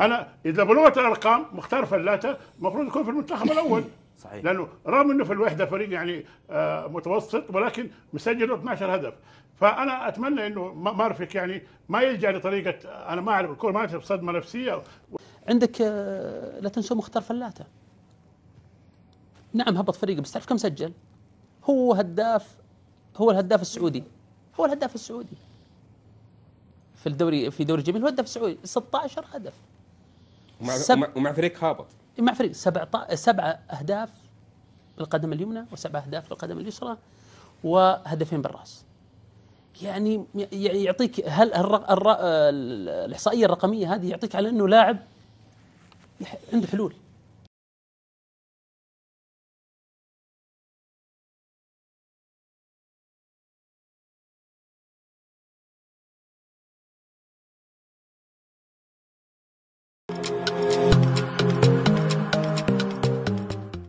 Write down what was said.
انا اذا بلغت الارقام مختار فلاته المفروض يكون في المنتخب الاول صحيح لانه رغم انه في الوحده فريق يعني آه متوسط ولكن مسجل 12 هدف فانا اتمنى انه مارفك يعني ما يلجا لطريقه انا ما اعرف الكوره ما اعرف صدمه نفسيه عندك آه لا تنسوا مختار فلاته نعم هبط فريقه بس تعرف كم سجل؟ هو هداف هو الهداف السعودي هو الهداف السعودي في الدوري في دوري جميل هو الهداف السعودي 16 هدف ومع, سب... ومع فريق هابط مع فريق سبع, ط... سبع اهداف بالقدم اليمنى وسبع اهداف بالقدم اليسرى وهدفين بالراس يعني يعطيك هل الر... الر... الاحصائيه الرقميه هذه يعطيك على انه لاعب عنده حلول